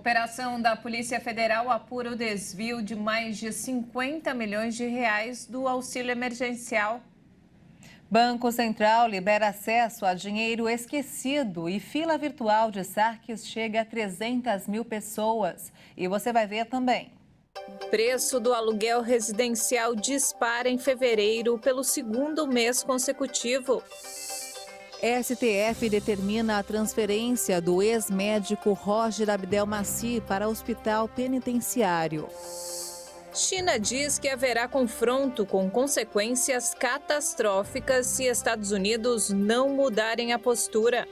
Operação da Polícia Federal apura o desvio de mais de 50 milhões de reais do auxílio emergencial. Banco Central libera acesso a dinheiro esquecido e fila virtual de saques chega a 300 mil pessoas. E você vai ver também. Preço do aluguel residencial dispara em fevereiro pelo segundo mês consecutivo. STF determina a transferência do ex-médico Roger Abdel Maci para hospital penitenciário. China diz que haverá confronto com consequências catastróficas se Estados Unidos não mudarem a postura.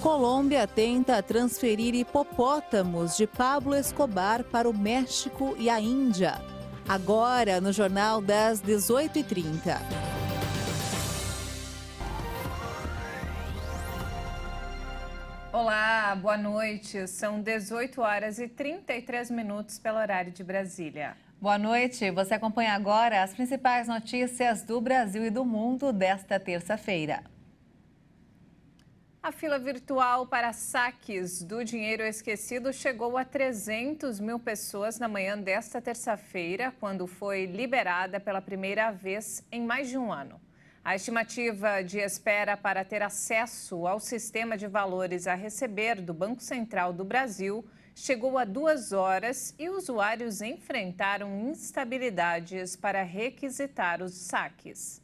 Colômbia tenta transferir hipopótamos de Pablo Escobar para o México e a Índia. Agora, no Jornal das 18h30. Olá, boa noite. São 18 horas e 33 minutos pelo horário de Brasília. Boa noite. Você acompanha agora as principais notícias do Brasil e do mundo desta terça-feira. A fila virtual para saques do dinheiro esquecido chegou a 300 mil pessoas na manhã desta terça-feira, quando foi liberada pela primeira vez em mais de um ano. A estimativa de espera para ter acesso ao sistema de valores a receber do Banco Central do Brasil chegou a duas horas e usuários enfrentaram instabilidades para requisitar os saques.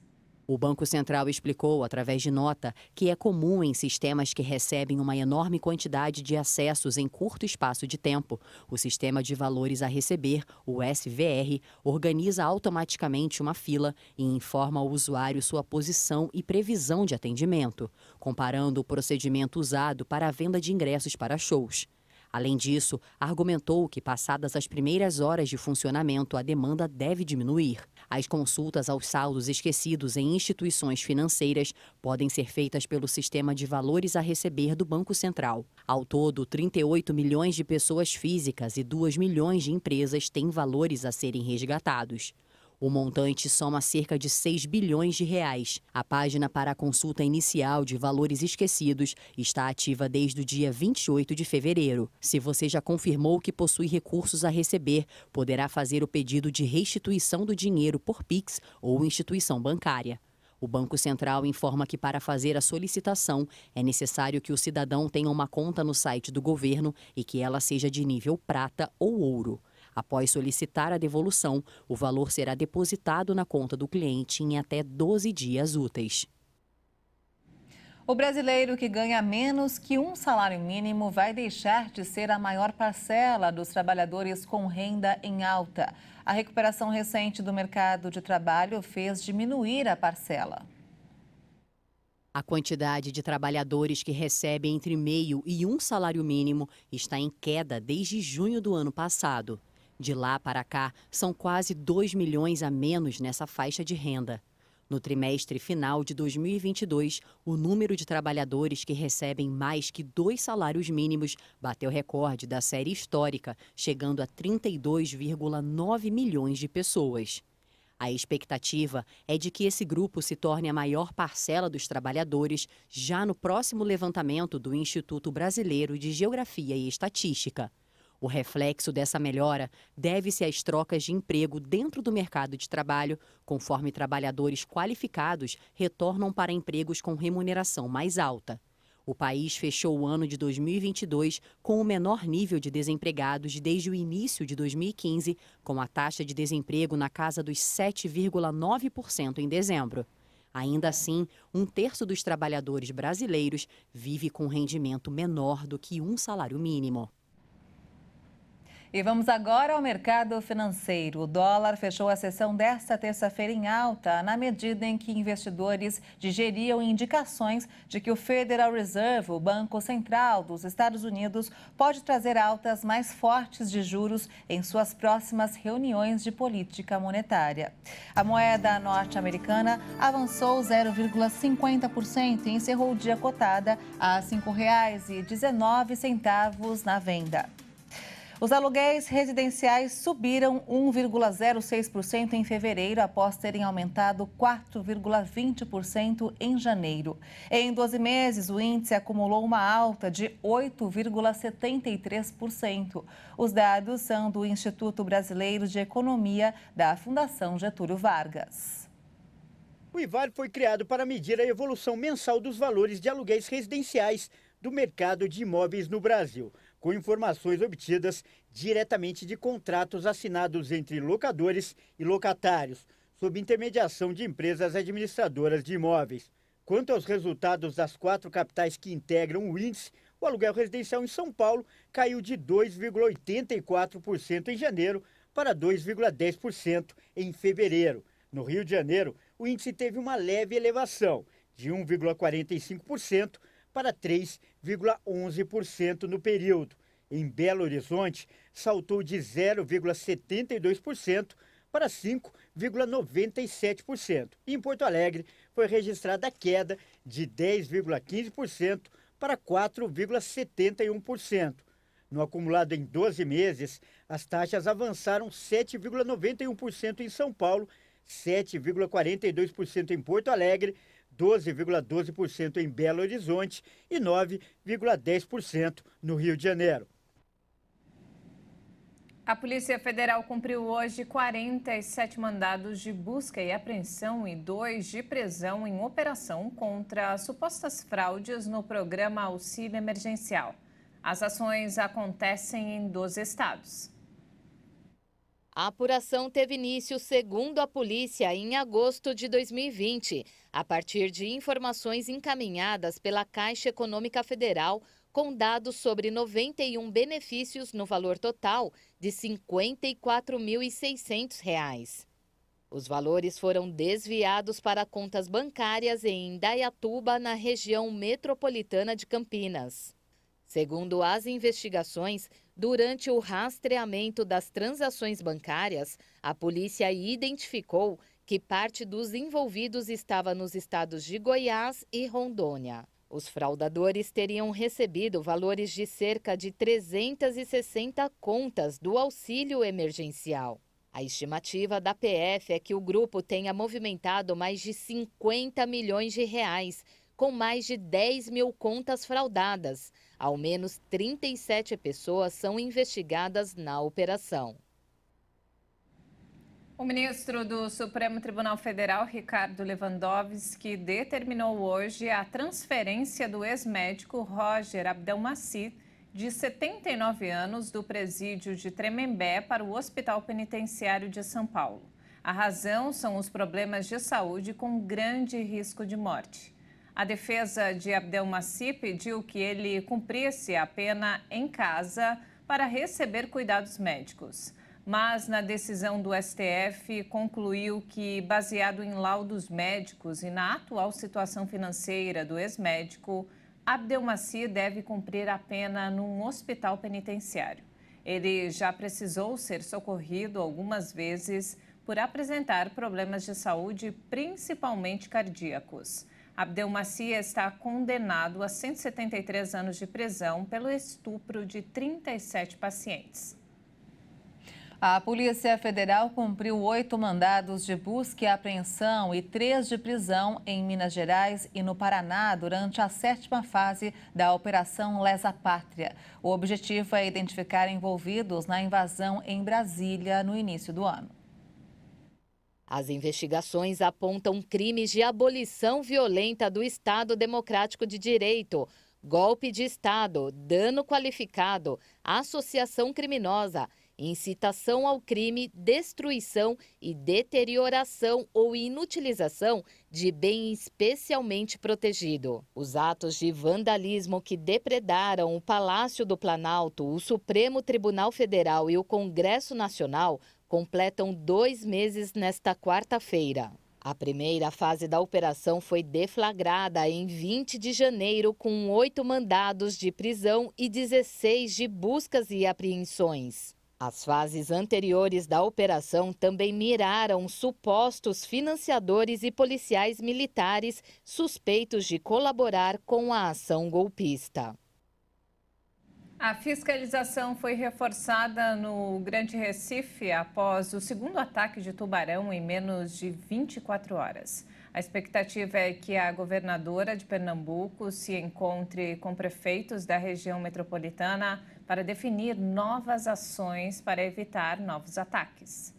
O Banco Central explicou, através de nota, que é comum em sistemas que recebem uma enorme quantidade de acessos em curto espaço de tempo. O Sistema de Valores a Receber, o SVR, organiza automaticamente uma fila e informa ao usuário sua posição e previsão de atendimento, comparando o procedimento usado para a venda de ingressos para shows. Além disso, argumentou que, passadas as primeiras horas de funcionamento, a demanda deve diminuir. As consultas aos saldos esquecidos em instituições financeiras podem ser feitas pelo sistema de valores a receber do Banco Central. Ao todo, 38 milhões de pessoas físicas e 2 milhões de empresas têm valores a serem resgatados. O montante soma cerca de 6 bilhões de reais. A página para a consulta inicial de valores esquecidos está ativa desde o dia 28 de fevereiro. Se você já confirmou que possui recursos a receber, poderá fazer o pedido de restituição do dinheiro por Pix ou instituição bancária. O Banco Central informa que para fazer a solicitação é necessário que o cidadão tenha uma conta no site do governo e que ela seja de nível prata ou ouro. Após solicitar a devolução, o valor será depositado na conta do cliente em até 12 dias úteis. O brasileiro que ganha menos que um salário mínimo vai deixar de ser a maior parcela dos trabalhadores com renda em alta. A recuperação recente do mercado de trabalho fez diminuir a parcela. A quantidade de trabalhadores que recebem entre meio e um salário mínimo está em queda desde junho do ano passado. De lá para cá, são quase 2 milhões a menos nessa faixa de renda. No trimestre final de 2022, o número de trabalhadores que recebem mais que dois salários mínimos bateu recorde da série histórica, chegando a 32,9 milhões de pessoas. A expectativa é de que esse grupo se torne a maior parcela dos trabalhadores já no próximo levantamento do Instituto Brasileiro de Geografia e Estatística. O reflexo dessa melhora deve-se às trocas de emprego dentro do mercado de trabalho, conforme trabalhadores qualificados retornam para empregos com remuneração mais alta. O país fechou o ano de 2022 com o menor nível de desempregados desde o início de 2015, com a taxa de desemprego na casa dos 7,9% em dezembro. Ainda assim, um terço dos trabalhadores brasileiros vive com rendimento menor do que um salário mínimo. E vamos agora ao mercado financeiro. O dólar fechou a sessão desta terça-feira em alta, na medida em que investidores digeriam indicações de que o Federal Reserve, o Banco Central dos Estados Unidos, pode trazer altas mais fortes de juros em suas próximas reuniões de política monetária. A moeda norte-americana avançou 0,50% e encerrou o dia cotada a R$ 5,19 na venda. Os aluguéis residenciais subiram 1,06% em fevereiro, após terem aumentado 4,20% em janeiro. Em 12 meses, o índice acumulou uma alta de 8,73%. Os dados são do Instituto Brasileiro de Economia da Fundação Getúlio Vargas. O IVAR foi criado para medir a evolução mensal dos valores de aluguéis residenciais do mercado de imóveis no Brasil com informações obtidas diretamente de contratos assinados entre locadores e locatários, sob intermediação de empresas administradoras de imóveis. Quanto aos resultados das quatro capitais que integram o índice, o aluguel residencial em São Paulo caiu de 2,84% em janeiro para 2,10% em fevereiro. No Rio de Janeiro, o índice teve uma leve elevação, de 1,45% para 3,11% no período. Em Belo Horizonte, saltou de 0,72% para 5,97%. Em Porto Alegre, foi registrada a queda de 10,15% para 4,71%. No acumulado em 12 meses, as taxas avançaram 7,91% em São Paulo, 7,42% em Porto Alegre, 12,12% em Belo Horizonte e 9,10% no Rio de Janeiro. A Polícia Federal cumpriu hoje 47 mandados de busca e apreensão e dois de prisão em operação contra supostas fraudes no programa Auxílio Emergencial. As ações acontecem em 12 estados. A apuração teve início, segundo a polícia, em agosto de 2020, a partir de informações encaminhadas pela Caixa Econômica Federal com dados sobre 91 benefícios no valor total de R$ 54.600. Os valores foram desviados para contas bancárias em Indaiatuba, na região metropolitana de Campinas. Segundo as investigações, Durante o rastreamento das transações bancárias, a polícia identificou que parte dos envolvidos estava nos estados de Goiás e Rondônia. Os fraudadores teriam recebido valores de cerca de 360 contas do auxílio emergencial. A estimativa da PF é que o grupo tenha movimentado mais de 50 milhões de reais, com mais de 10 mil contas fraudadas. Ao menos 37 pessoas são investigadas na operação. O ministro do Supremo Tribunal Federal, Ricardo Lewandowski, determinou hoje a transferência do ex-médico Roger Abdelmaci, de 79 anos, do presídio de Tremembé para o Hospital Penitenciário de São Paulo. A razão são os problemas de saúde com grande risco de morte. A defesa de Abdelmaci pediu que ele cumprisse a pena em casa para receber cuidados médicos. Mas, na decisão do STF, concluiu que, baseado em laudos médicos e na atual situação financeira do ex-médico, Abdelmaci deve cumprir a pena num hospital penitenciário. Ele já precisou ser socorrido algumas vezes por apresentar problemas de saúde, principalmente cardíacos. Abdelmacia está condenado a 173 anos de prisão pelo estupro de 37 pacientes. A Polícia Federal cumpriu oito mandados de busca e apreensão e três de prisão em Minas Gerais e no Paraná durante a sétima fase da Operação Lesa Pátria. O objetivo é identificar envolvidos na invasão em Brasília no início do ano. As investigações apontam crimes de abolição violenta do Estado Democrático de Direito, golpe de Estado, dano qualificado, associação criminosa, incitação ao crime, destruição e deterioração ou inutilização de bem especialmente protegido. Os atos de vandalismo que depredaram o Palácio do Planalto, o Supremo Tribunal Federal e o Congresso Nacional completam dois meses nesta quarta-feira. A primeira fase da operação foi deflagrada em 20 de janeiro, com oito mandados de prisão e 16 de buscas e apreensões. As fases anteriores da operação também miraram supostos financiadores e policiais militares suspeitos de colaborar com a ação golpista. A fiscalização foi reforçada no Grande Recife após o segundo ataque de tubarão em menos de 24 horas. A expectativa é que a governadora de Pernambuco se encontre com prefeitos da região metropolitana para definir novas ações para evitar novos ataques.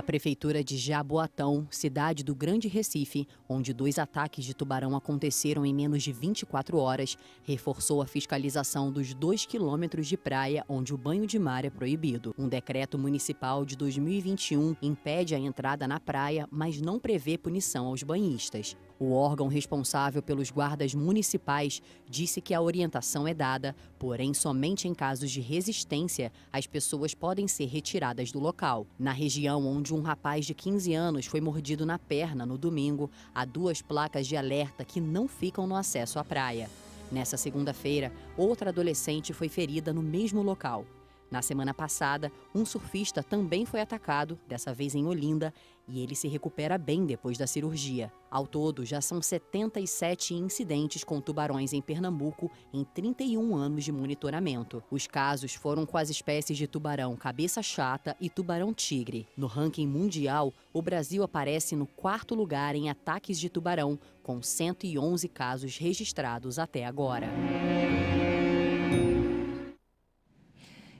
A prefeitura de Jaboatão, cidade do Grande Recife, onde dois ataques de tubarão aconteceram em menos de 24 horas, reforçou a fiscalização dos dois quilômetros de praia onde o banho de mar é proibido. Um decreto municipal de 2021 impede a entrada na praia, mas não prevê punição aos banhistas. O órgão responsável pelos guardas municipais disse que a orientação é dada, porém, somente em casos de resistência, as pessoas podem ser retiradas do local. Na região onde um rapaz de 15 anos foi mordido na perna no domingo, há duas placas de alerta que não ficam no acesso à praia. Nessa segunda-feira, outra adolescente foi ferida no mesmo local. Na semana passada, um surfista também foi atacado, dessa vez em Olinda, e ele se recupera bem depois da cirurgia. Ao todo, já são 77 incidentes com tubarões em Pernambuco em 31 anos de monitoramento. Os casos foram com as espécies de tubarão cabeça-chata e tubarão-tigre. No ranking mundial, o Brasil aparece no quarto lugar em ataques de tubarão, com 111 casos registrados até agora.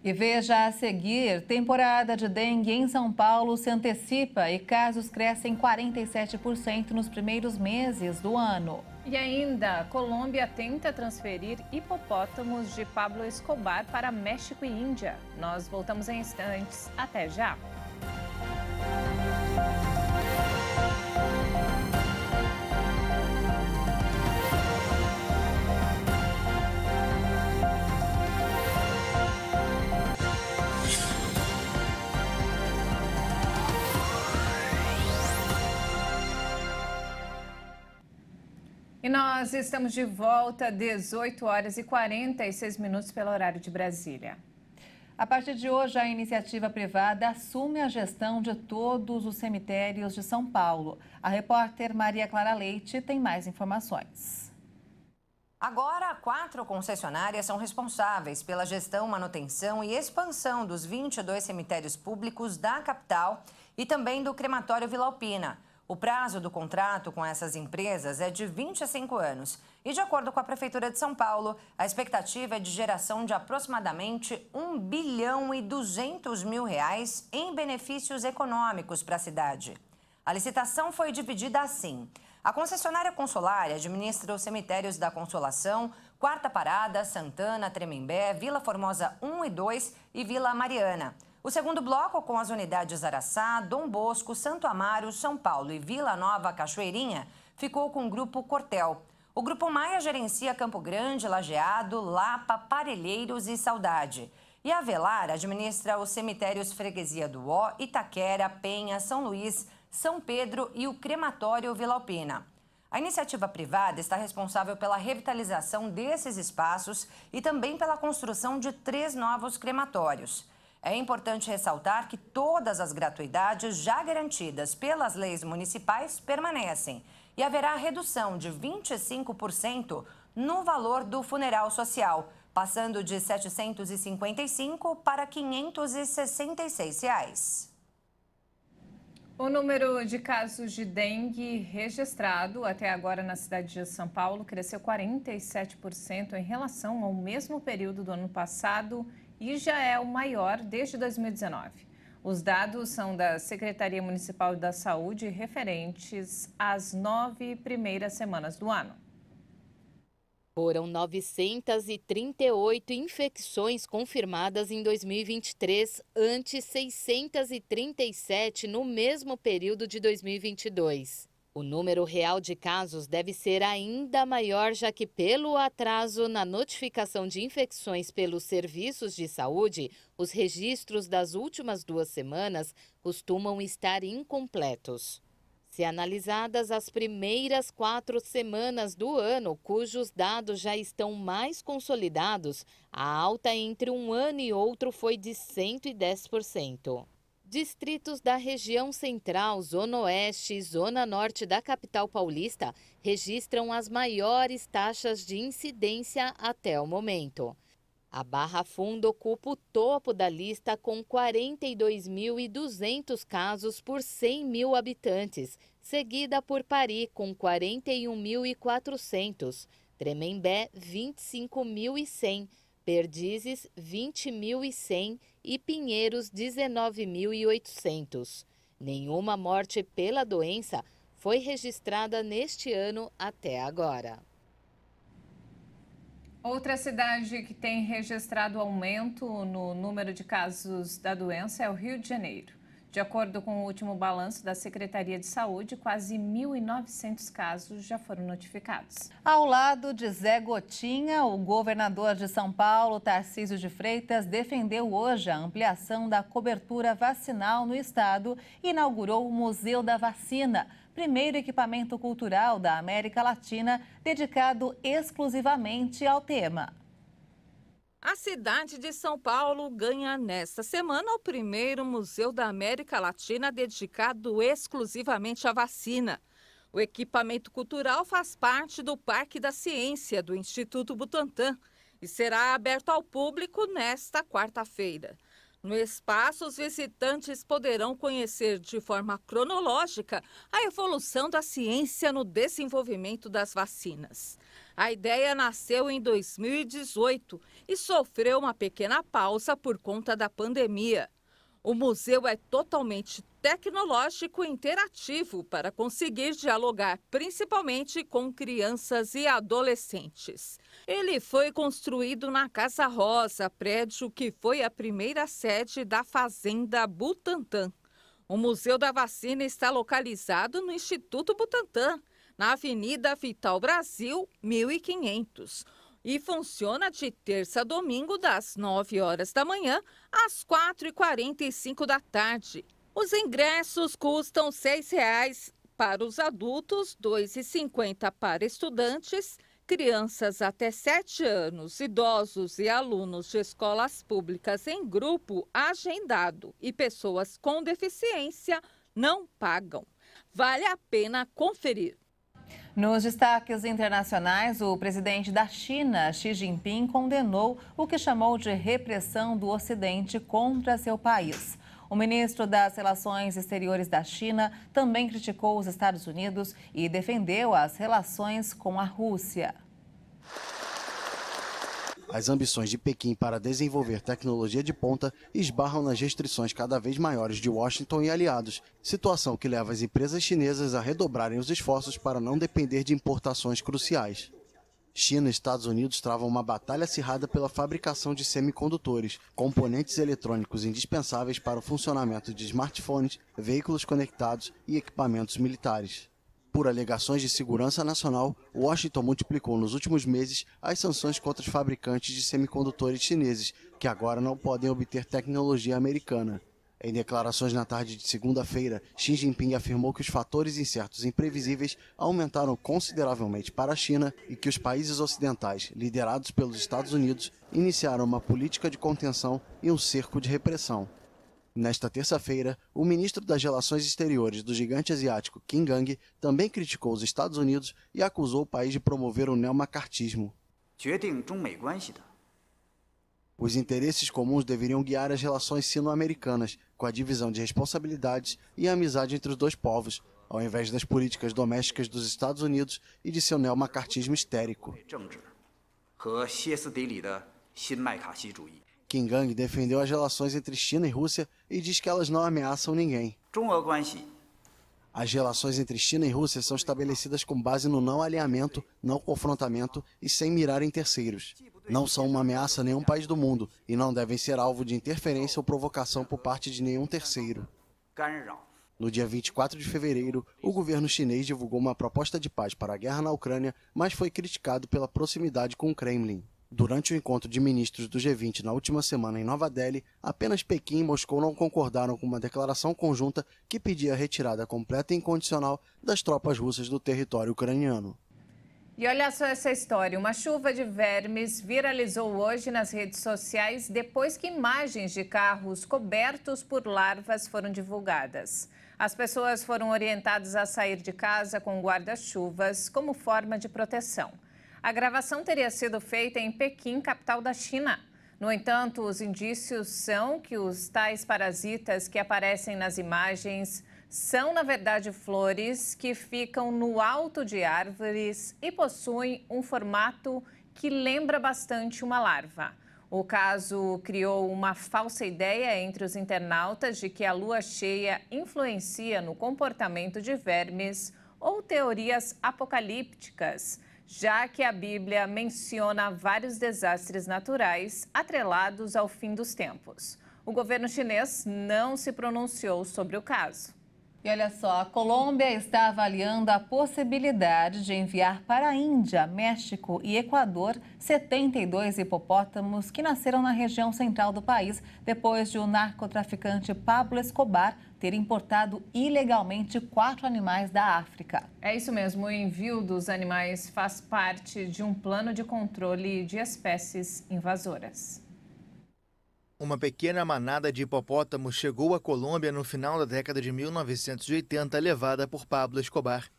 E veja a seguir: temporada de dengue em São Paulo se antecipa e casos crescem 47% nos primeiros meses do ano. E ainda, Colômbia tenta transferir hipopótamos de Pablo Escobar para México e Índia. Nós voltamos em instantes. Até já! E nós estamos de volta, 18 horas e 46 minutos pelo horário de Brasília. A partir de hoje, a iniciativa privada assume a gestão de todos os cemitérios de São Paulo. A repórter Maria Clara Leite tem mais informações. Agora, quatro concessionárias são responsáveis pela gestão, manutenção e expansão dos 22 cemitérios públicos da capital e também do crematório Vila Alpina. O prazo do contrato com essas empresas é de 25 anos. E, de acordo com a Prefeitura de São Paulo, a expectativa é de geração de aproximadamente 1 bilhão e 200 mil reais em benefícios econômicos para a cidade. A licitação foi dividida assim. A concessionária Consolar administra os cemitérios da Consolação, Quarta Parada, Santana, Tremembé, Vila Formosa 1 e 2 e Vila Mariana. O segundo bloco, com as unidades Araçá, Dom Bosco, Santo Amaro, São Paulo e Vila Nova Cachoeirinha, ficou com o Grupo Cortel. O Grupo Maia gerencia Campo Grande, Lajeado, Lapa, Parelheiros e Saudade. E a Velar administra os cemitérios Freguesia do Ó, Itaquera, Penha, São Luís, São Pedro e o Crematório Vila Alpina. A iniciativa privada está responsável pela revitalização desses espaços e também pela construção de três novos crematórios. É importante ressaltar que todas as gratuidades já garantidas pelas leis municipais permanecem e haverá redução de 25% no valor do funeral social, passando de R$ 755 para R$ 566. Reais. O número de casos de dengue registrado até agora na cidade de São Paulo cresceu 47% em relação ao mesmo período do ano passado e já é o maior desde 2019. Os dados são da Secretaria Municipal da Saúde referentes às nove primeiras semanas do ano. Foram 938 infecções confirmadas em 2023, antes 637 no mesmo período de 2022. O número real de casos deve ser ainda maior, já que, pelo atraso na notificação de infecções pelos serviços de saúde, os registros das últimas duas semanas costumam estar incompletos. Se analisadas as primeiras quatro semanas do ano, cujos dados já estão mais consolidados, a alta entre um ano e outro foi de 110%. Distritos da região central, zona oeste e zona norte da capital paulista registram as maiores taxas de incidência até o momento. A Barra Funda ocupa o topo da lista com 42.200 casos por 100 mil habitantes, seguida por Pari com 41.400, Tremembé 25.100, Perdizes 20.100 e Pinheiros 19.800. Nenhuma morte pela doença foi registrada neste ano até agora. Outra cidade que tem registrado aumento no número de casos da doença é o Rio de Janeiro. De acordo com o último balanço da Secretaria de Saúde, quase 1.900 casos já foram notificados. Ao lado de Zé Gotinha, o governador de São Paulo, Tarcísio de Freitas, defendeu hoje a ampliação da cobertura vacinal no estado e inaugurou o Museu da Vacina primeiro equipamento cultural da América Latina dedicado exclusivamente ao tema. A cidade de São Paulo ganha nesta semana o primeiro museu da América Latina dedicado exclusivamente à vacina. O equipamento cultural faz parte do Parque da Ciência do Instituto Butantan e será aberto ao público nesta quarta-feira. No espaço, os visitantes poderão conhecer de forma cronológica a evolução da ciência no desenvolvimento das vacinas. A ideia nasceu em 2018 e sofreu uma pequena pausa por conta da pandemia. O museu é totalmente tecnológico e interativo para conseguir dialogar principalmente com crianças e adolescentes. Ele foi construído na Casa Rosa, prédio que foi a primeira sede da Fazenda Butantã. O Museu da Vacina está localizado no Instituto Butantan na Avenida Vital Brasil, 1500. E funciona de terça a domingo, das 9 horas da manhã às 4h45 da tarde. Os ingressos custam R$ 6,00 para os adultos, R$ 2,50 para estudantes, crianças até 7 anos, idosos e alunos de escolas públicas em grupo agendado e pessoas com deficiência não pagam. Vale a pena conferir. Nos destaques internacionais, o presidente da China, Xi Jinping, condenou o que chamou de repressão do Ocidente contra seu país. O ministro das Relações Exteriores da China também criticou os Estados Unidos e defendeu as relações com a Rússia. As ambições de Pequim para desenvolver tecnologia de ponta esbarram nas restrições cada vez maiores de Washington e aliados, situação que leva as empresas chinesas a redobrarem os esforços para não depender de importações cruciais. China e Estados Unidos travam uma batalha acirrada pela fabricação de semicondutores, componentes eletrônicos indispensáveis para o funcionamento de smartphones, veículos conectados e equipamentos militares. Por alegações de segurança nacional, Washington multiplicou nos últimos meses as sanções contra os fabricantes de semicondutores chineses, que agora não podem obter tecnologia americana. Em declarações na tarde de segunda-feira, Xi Jinping afirmou que os fatores incertos e imprevisíveis aumentaram consideravelmente para a China e que os países ocidentais, liderados pelos Estados Unidos, iniciaram uma política de contenção e um cerco de repressão. Nesta terça-feira, o ministro das Relações Exteriores do gigante asiático Kim Gang também criticou os Estados Unidos e acusou o país de promover o neomacartismo. Os interesses comuns deveriam guiar as relações sino-americanas, com a divisão de responsabilidades e a amizade entre os dois povos, ao invés das políticas domésticas dos Estados Unidos e de seu neomacartismo histérico. É Gang defendeu as relações entre China e Rússia e diz que elas não ameaçam ninguém. As relações entre China e Rússia são estabelecidas com base no não alinhamento, não confrontamento e sem mirar em terceiros. Não são uma ameaça a nenhum país do mundo e não devem ser alvo de interferência ou provocação por parte de nenhum terceiro. No dia 24 de fevereiro, o governo chinês divulgou uma proposta de paz para a guerra na Ucrânia, mas foi criticado pela proximidade com o Kremlin. Durante o encontro de ministros do G20 na última semana em Nova Delhi, apenas Pequim e Moscou não concordaram com uma declaração conjunta que pedia a retirada completa e incondicional das tropas russas do território ucraniano. E olha só essa história: uma chuva de vermes viralizou hoje nas redes sociais depois que imagens de carros cobertos por larvas foram divulgadas. As pessoas foram orientadas a sair de casa com guarda-chuvas como forma de proteção. A gravação teria sido feita em Pequim, capital da China. No entanto, os indícios são que os tais parasitas que aparecem nas imagens são, na verdade, flores que ficam no alto de árvores e possuem um formato que lembra bastante uma larva. O caso criou uma falsa ideia entre os internautas de que a lua cheia influencia no comportamento de vermes ou teorias apocalípticas já que a Bíblia menciona vários desastres naturais atrelados ao fim dos tempos. O governo chinês não se pronunciou sobre o caso. E olha só, a Colômbia está avaliando a possibilidade de enviar para a Índia, México e Equador 72 hipopótamos que nasceram na região central do país depois de o narcotraficante Pablo Escobar ter importado ilegalmente quatro animais da África. É isso mesmo, o envio dos animais faz parte de um plano de controle de espécies invasoras. Uma pequena manada de hipopótamos chegou à Colômbia no final da década de 1980, levada por Pablo Escobar.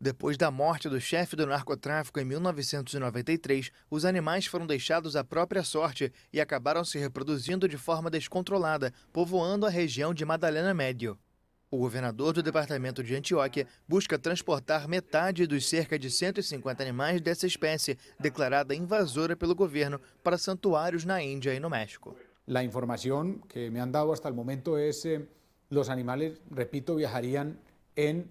Depois da morte do chefe do narcotráfico em 1993, os animais foram deixados à própria sorte e acabaram se reproduzindo de forma descontrolada, povoando a região de Madalena Médio. O governador do departamento de Antioquia busca transportar metade dos cerca de 150 animais dessa espécie, declarada invasora pelo governo, para santuários na Índia e no México. La información que me han dado hasta el momento es eh, los animales, repito, viajarían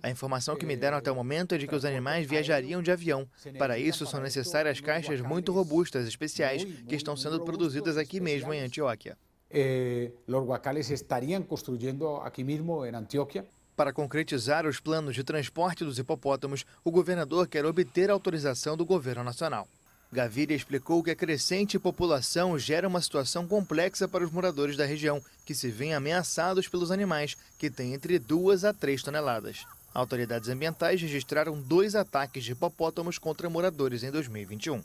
A informação que me eh, deram até o momento é de que os animais viajariam de avião. Para isso, são necessárias caixas muito robustas, especiais, que estão sendo produzidas aqui mesmo em Antioquia. Eh, os guacales estariam construindo aqui mesmo em Antioquia. Para concretizar os planos de transporte dos hipopótamos, o governador quer obter a autorização do governo nacional. Gaviria explicou que a crescente população gera uma situação complexa para os moradores da região, que se veem ameaçados pelos animais, que têm entre 2 a 3 toneladas. Autoridades ambientais registraram dois ataques de hipopótamos contra moradores em 2021.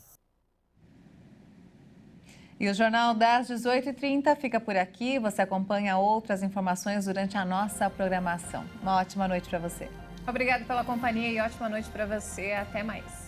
E o Jornal das 18h30 fica por aqui. Você acompanha outras informações durante a nossa programação. Uma ótima noite para você. Obrigada pela companhia e ótima noite para você. Até mais.